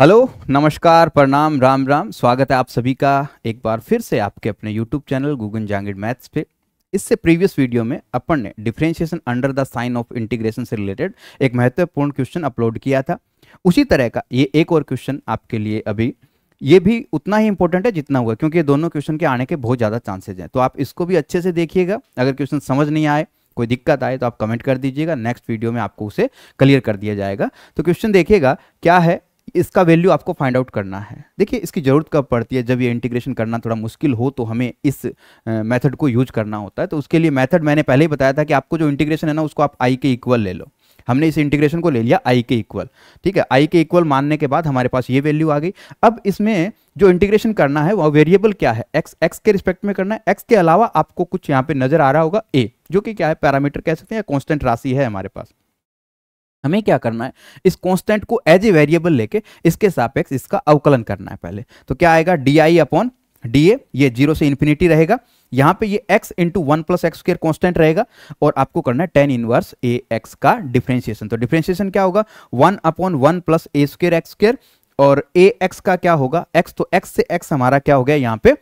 hello नमस्कार प्रणाम राम राम स्वागत है आप सभी का एक बार फिर से आपके अपने YouTube channel Gugan Jangid maths पे इससे प्रीवियस वीडियो में अपन ने differentiation under the sign of integration से रिलेटेड एक महत्वपूर्ण क्वेश्चन अपलोड किया था उसी तरह का ये एक और क्वेश्चन आपके लिए अभी ये भी उतना ही इंपॉर्टेंट है जितना हुआ क्योंकि ये दोनों क्वेश्चन के आने के बहुत ज़्यादा चांसेज हैं तो आप इसको भी अच्छे से देखिएगा अगर क्वेश्चन समझ नहीं आए कोई दिक्कत आए तो आप कमेंट कर दीजिएगा नेक्स्ट वीडियो में आपको उसे क्लियर कर दिया जाएगा तो क्वेश्चन देखिएगा क्या है इसका वैल्यू आपको फाइंड आउट करना है देखिए इसकी ज़रूरत कब पड़ती है जब ये इंटीग्रेशन करना थोड़ा मुश्किल हो तो हमें इस मेथड को यूज करना होता है तो उसके लिए मेथड मैंने पहले ही बताया था कि आपको जो इंटीग्रेशन है ना उसको आप आई के इक्वल ले लो हमने इस इंटीग्रेशन को ले लिया आई के इक्वल ठीक है आई के इक्वल मानने के बाद हमारे पास ये वैल्यू आ गई अब इसमें जो इंटीग्रेशन करना है वह वेरिएबल क्या है एक्स एक्स के रिस्पेक्ट में करना है एक्स के अलावा आपको कुछ यहाँ पे नजर आ रहा होगा ए जो कि क्या है पैरामीटर कह सकते हैं कॉन्स्टेंट राशि है हमारे पास हमें क्या करना है इस कांस्टेंट को एज ए वेरिएबल लेके इसके सापेक्ष इसका अवकलन करना है पहले तो क्या आएगा D I upon D A ये जीरो से इन्फिनिटी रहेगा यहाँ पे ये x into one plus X square constant रहेगा और आपको करना है टेन इनवर्स ए एक्स का डिफ्रेंशिएशन तो डिफ्रेंशिएशन क्या होगा one upon one plus A square X square और ए एक्स का क्या होगा x तो x से x हमारा क्या हो गया यहाँ पे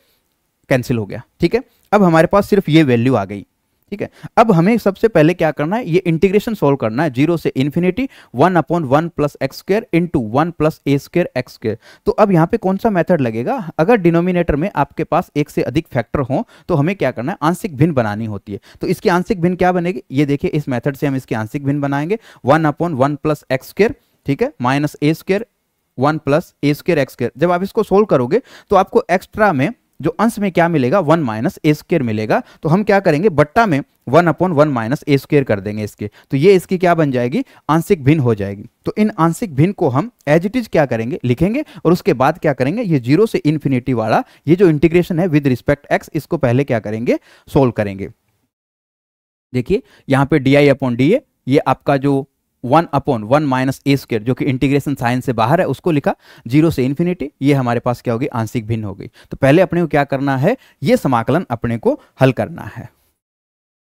कैंसिल हो गया ठीक है अब हमारे पास सिर्फ ये वैल्यू आ गई ठीक है अब हमें सबसे पहले क्या करना है ये इंटीग्रेशन सॉल्व करना है जीरो से infinity one upon one plus X square into one plus A square X square तो अब यहाँ पे कौन सा मेथड लगेगा अगर डिनोमिनेटर में आपके पास एक से अधिक फैक्टर हो तो हमें क्या करना है आंशिक भिन्न बनानी होती है तो इसकी आंशिक भिन्न क्या बनेगी ये देखिए इस मैथड से हम इसकी आंशिक भिन्न बनाएंगे one upon one plus X square ठीक है minus A square one plus A square X square जब आप इसको सोल्व करोगे तो आपको एक्स्ट्रा में जो अंश में क्या मिलेगा वन माइनस ए स्क्र मिलेगा तो हम क्या करेंगे बट्टा में one upon one minus A square कर देंगे इसके तो ये इसकी क्या बन जाएगी आंशिक भिन्न हो जाएगी तो इन आंशिक भिन्न को हम एज इट इज क्या करेंगे लिखेंगे और उसके बाद क्या करेंगे ये जीरो से इन्फिनिटी वाला ये जो इंटीग्रेशन है विद रिस्पेक्ट एक्स इसको पहले क्या करेंगे सोल्व करेंगे देखिए यहां पर D I upon D A ये आपका जो one upon one minus A square जो कि इंटीग्रेशन साइन से बाहर है उसको लिखा जीरो से इन्फिनिटी ये हमारे पास क्या होगी आंशिक भिन्न हो गई तो पहले अपने को क्या करना है ये समाकलन अपने को हल करना है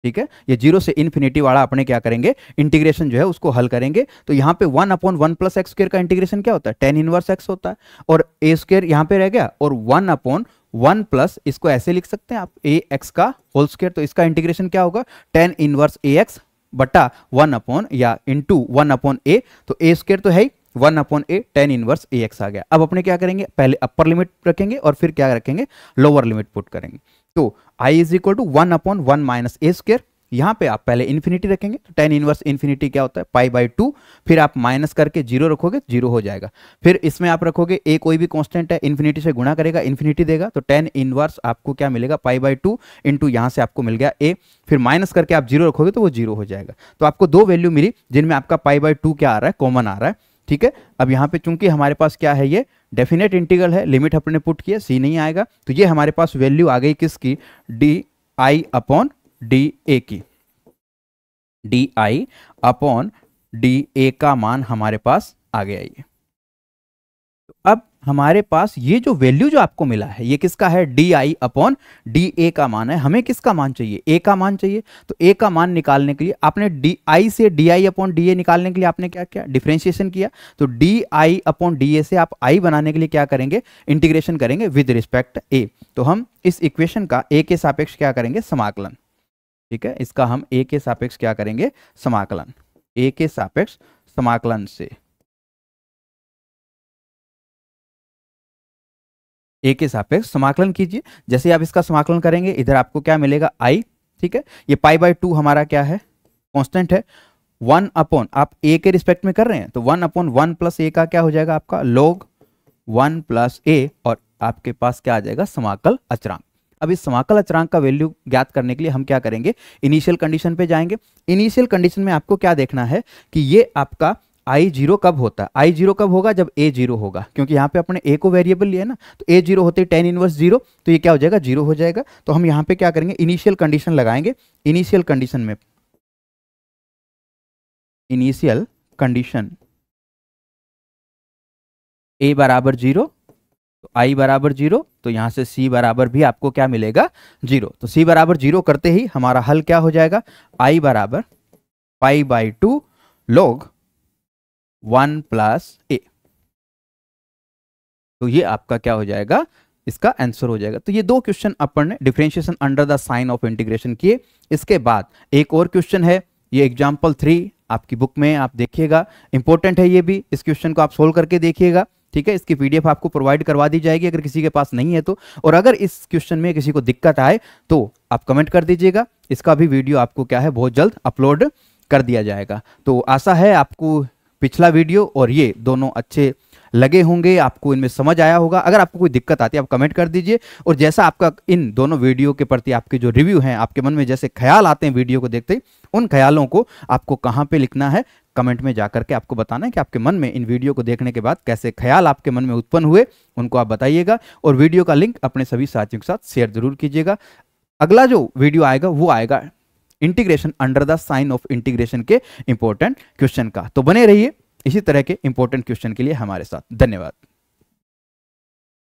ठीक है ये जीरो से इन्फिनिटी वाला अपने क्या करेंगे इंटीग्रेशन जो है उसको हल करेंगे तो यहाँ पे one upon one plus X square का इंटीग्रेशन क्या होता है टेन इनवर्स एक्स होता है और ए स्क्र यहाँ पे रह गया और वन अपॉन वन प्लस इसको ऐसे लिख सकते हैं आप ए एक्स का होल स्क्र तो इसका इंटीग्रेशन क्या होगा टेन इनवर्स ए एक्स बट्टा वन अपॉन या into one upon A तो ए स्क्र तो है ही one upon A tan inverse A X आ गया अब अपने क्या करेंगे पहले अपर लिमिट रखेंगे और फिर क्या रखेंगे लोअर लिमिट पुट करेंगे तो I is equal to one upon one minus A square यहाँ पे आप पहले इन्फिनिटी रखेंगे तो टेन इनवर्स इन्फिनिटी क्या होता है पाई बाई टू फिर आप माइनस करके जीरो रखोगे जीरो हो जाएगा फिर इसमें आप रखोगे ए कोई भी कॉन्स्टेंट है इन्फिनिटी से गुणा करेगा इन्फिनिटी देगा तो टेन इनवर्स आपको क्या मिलेगा पाई बाई टू इंटू यहां से आपको मिल गया ए फिर माइनस करके आप जीरो रखोगे तो वो जीरो हो जाएगा तो आपको दो वैल्यू मिली जिनमें आपका पाई बाई टू क्या आ रहा है कॉमन आ रहा है ठीक है अब यहाँ पे चूंकि हमारे पास क्या है ये डेफिनेट इंटीग्रल है लिमिट अपने पुट किया सी नहीं आएगा तो ये हमारे पास वैल्यू आ गई किसकी D I upon D A की D I upon D A का मान हमारे पास आ गया ये तो अब हमारे पास ये जो वैल्यू जो आपको मिला है ये किसका है D I upon D A का मान है हमें किसका मान चाहिए ए का मान चाहिए तो ए का मान निकालने के लिए आपने डी आई से D I upon D A निकालने के लिए आपने क्या किया डिफ्रेंशिएशन किया तो D I upon D A से आप आई बनाने के लिए क्या करेंगे इंटीग्रेशन करेंगे विद रिस्पेक्ट ए तो हम इस इक्वेशन का ए के सापेक्ष क्या करेंगे समाकलन ठीक है इसका हम ए के सापेक्ष क्या करेंगे समाकलन ए के सापेक्ष समाकलन से ए के सापेक्ष समाकलन कीजिए जैसे आप इसका समाकलन करेंगे इधर आपको क्या मिलेगा आई ठीक है ये पाई बाई टू हमारा क्या है कांस्टेंट है वन अपॉन आप ए के रिस्पेक्ट में कर रहे हैं तो one upon one plus A का क्या हो जाएगा आपका लोग वन प्लस ए और आपके पास क्या आ जाएगा समाकल अचरांक अब इस समाकल अचरांक का वैल्यू ज्ञात करने के लिए हम क्या करेंगे इनिशियल कंडीशन पे जाएंगे इनिशियल कंडीशन में आपको क्या देखना है कि ये आपका आई जीरो कब होता है आई जीरो कब होगा जब ए जीरो होगा क्योंकि यहाँ पे अपने ए को वेरिएबल लिया ना तो ए जीरो होते टेन इनवर्स जीरो तो ये क्या हो जाएगा जीरो हो जाएगा तो हम यहाँ पे क्या करेंगे इनिशियल कंडीशन लगाएंगे इनिशियल कंडीशन में इनिशियल कंडीशन ए बराबर जीरो तो आई बराबर जीरो तो यहाँ से सी बराबर भी आपको क्या मिलेगा जीरो तो सी बराबर जीरो करते ही हमारा हल क्या हो जाएगा आई बराबर pi by two log one plus A तो ये आपका क्या हो जाएगा इसका आंसर हो जाएगा तो ये दो क्वेश्चन अपन ने differentiation under the sign of integration किए इसके बाद एक और क्वेश्चन है ये एग्जाम्पल थ्री आपकी बुक में आप देखिएगा इंपॉर्टेंट है ये भी इस क्वेश्चन को आप सोल्व करके देखिएगा ठीक है इसकी पीडीएफ आपको प्रोवाइड करवा दी जाएगी अगर किसी के पास नहीं है तो और अगर इस क्वेश्चन में किसी को दिक्कत आए तो आप कमेंट कर दीजिएगा इसका भी वीडियो आपको क्या है बहुत जल्द अपलोड कर दिया जाएगा तो आशा है आपको पिछला वीडियो और ये दोनों अच्छे लगे होंगे आपको इनमें समझ आया होगा अगर आपको कोई दिक्कत आती है आप कमेंट कर दीजिए और जैसा आपका इन दोनों वीडियो के प्रति आपके जो रिव्यू हैं आपके मन में जैसे ख्याल आते हैं वीडियो को देखते ही उन ख्यालों को आपको कहाँ पे लिखना है कमेंट में जाकर के आपको बताना है कि आपके मन में इन वीडियो को देखने के बाद कैसे ख्याल आपके मन में उत्पन्न हुए उनको आप बताइएगा और वीडियो का लिंक अपने सभी साथियों के साथ शेयर जरूर कीजिएगा अगला जो वीडियो आएगा वो आएगा integration under the sign of integration के इंपॉर्टेंट क्वेश्चन का तो बने रहिए इसी तरह के इंपॉर्टेंट क्वेश्चन के लिए हमारे साथ धन्यवाद